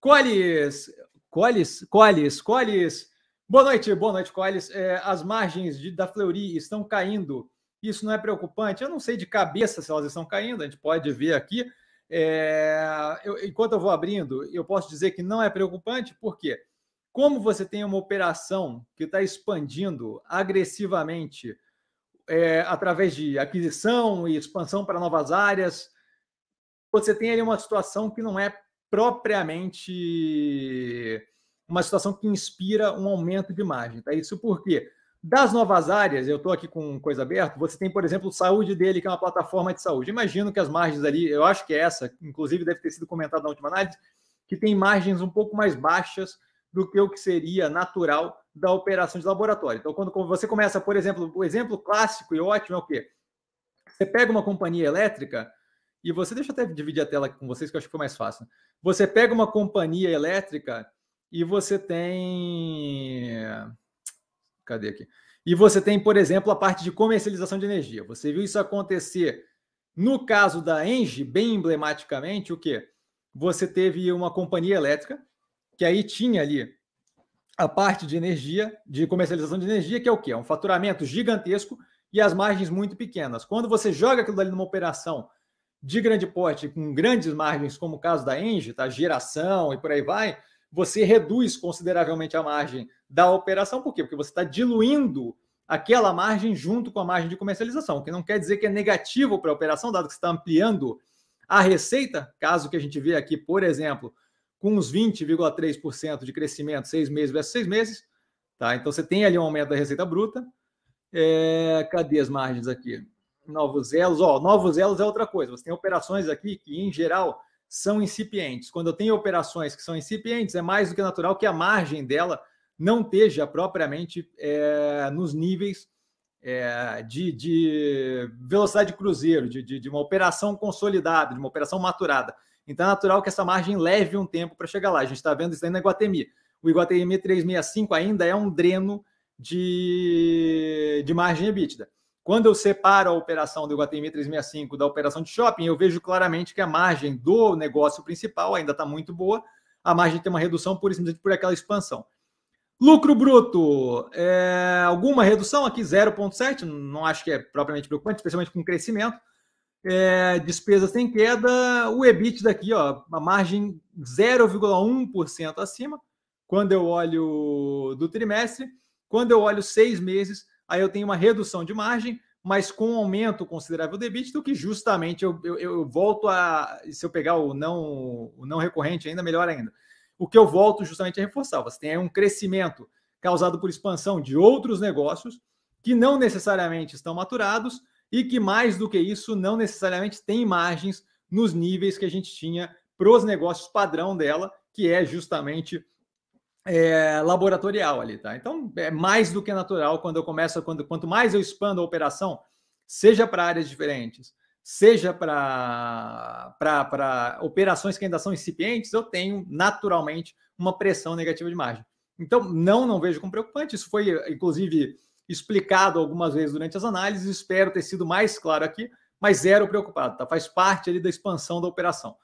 Coles, Coles, Coles, Coles. Boa noite, boa noite, Coles. É, as margens de, da Fleury estão caindo. Isso não é preocupante? Eu não sei de cabeça se elas estão caindo, a gente pode ver aqui. É, eu, enquanto eu vou abrindo, eu posso dizer que não é preocupante, por quê? Como você tem uma operação que está expandindo agressivamente é, através de aquisição e expansão para novas áreas, você tem ali uma situação que não é propriamente uma situação que inspira um aumento de margem. Tá? Isso porque das novas áreas, eu estou aqui com coisa aberta, você tem, por exemplo, Saúde dele, que é uma plataforma de saúde. Imagino que as margens ali, eu acho que é essa, inclusive deve ter sido comentado na última análise, que tem margens um pouco mais baixas do que o que seria natural da operação de laboratório. Então, quando você começa, por exemplo, o exemplo clássico e ótimo é o quê? Você pega uma companhia elétrica, e você deixa eu até dividir a tela com vocês, que eu acho que foi mais fácil. Você pega uma companhia elétrica e você tem. Cadê aqui? E você tem, por exemplo, a parte de comercialização de energia. Você viu isso acontecer no caso da Engie, bem emblematicamente, o que? Você teve uma companhia elétrica que aí tinha ali a parte de energia, de comercialização de energia, que é o que? É um faturamento gigantesco e as margens muito pequenas. Quando você joga aquilo ali numa operação de grande porte, com grandes margens, como o caso da Engie, tá? geração e por aí vai, você reduz consideravelmente a margem da operação. Por quê? Porque você está diluindo aquela margem junto com a margem de comercialização, o que não quer dizer que é negativo para a operação, dado que você está ampliando a receita, caso que a gente vê aqui, por exemplo, com uns 20,3% de crescimento seis meses versus seis meses. Tá? Então você tem ali um aumento da receita bruta. É, cadê as margens aqui? novos elos. Ó, novos elos é outra coisa. Você tem operações aqui que, em geral, são incipientes. Quando eu tenho operações que são incipientes, é mais do que natural que a margem dela não esteja propriamente é, nos níveis é, de, de, velocidade de cruzeiro, de, de, de, uma operação consolidada, de uma operação maturada. Então é natural que essa margem leve um tempo para chegar lá. A gente está vendo isso aí na Iguatemi. O Iguatemi 365 ainda é um dreno de, de margem EBITDA. Quando eu separo a operação do Iguatemi 365 da operação de shopping, eu vejo claramente que a margem do negócio principal ainda está muito boa. A margem tem uma redução por isso é por aquela expansão. Lucro bruto, é, alguma redução aqui, 0,7, não acho que é propriamente preocupante, especialmente com crescimento. É, despesas tem queda, o EBIT daqui, ó, a margem 0,1% acima, quando eu olho do trimestre, quando eu olho seis meses, aí eu tenho uma redução de margem, mas com um aumento considerável do EBITDA, que justamente eu, eu, eu, volto a. Se eu pegar o não, o não recorrente, ainda melhor ainda. O que eu volto justamente a é reforçar: você tem aí um crescimento causado por expansão de outros negócios que não necessariamente estão maturados e que, mais do que isso, não necessariamente tem margens nos níveis que a gente tinha para os negócios padrão dela, que é justamente é, laboratorial ali, tá? Então é mais do que natural quando eu começo, quando, quanto mais eu expando a operação, seja para áreas diferentes, seja para operações que ainda são incipientes, eu tenho naturalmente uma pressão negativa de margem. Então, não, não vejo como preocupante. Isso foi, inclusive, explicado algumas vezes durante as análises. Espero ter sido mais claro aqui, mas zero preocupado, tá? Faz parte ali da expansão da operação.